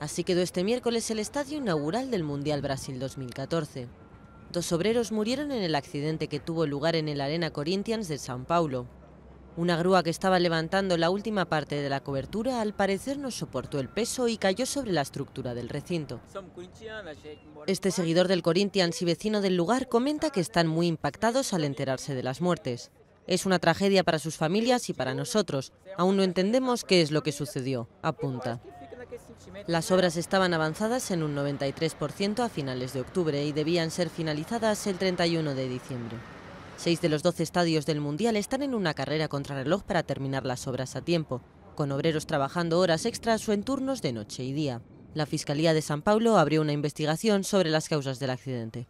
Así quedó este miércoles el estadio inaugural del Mundial Brasil 2014. Dos obreros murieron en el accidente que tuvo lugar en el Arena Corinthians de São Paulo. Una grúa que estaba levantando la última parte de la cobertura al parecer no soportó el peso y cayó sobre la estructura del recinto. Este seguidor del Corinthians y vecino del lugar comenta que están muy impactados al enterarse de las muertes. Es una tragedia para sus familias y para nosotros. Aún no entendemos qué es lo que sucedió, apunta. Las obras estaban avanzadas en un 93% a finales de octubre y debían ser finalizadas el 31 de diciembre. Seis de los 12 estadios del Mundial están en una carrera contrarreloj para terminar las obras a tiempo, con obreros trabajando horas extras o en turnos de noche y día. La Fiscalía de San Pablo abrió una investigación sobre las causas del accidente.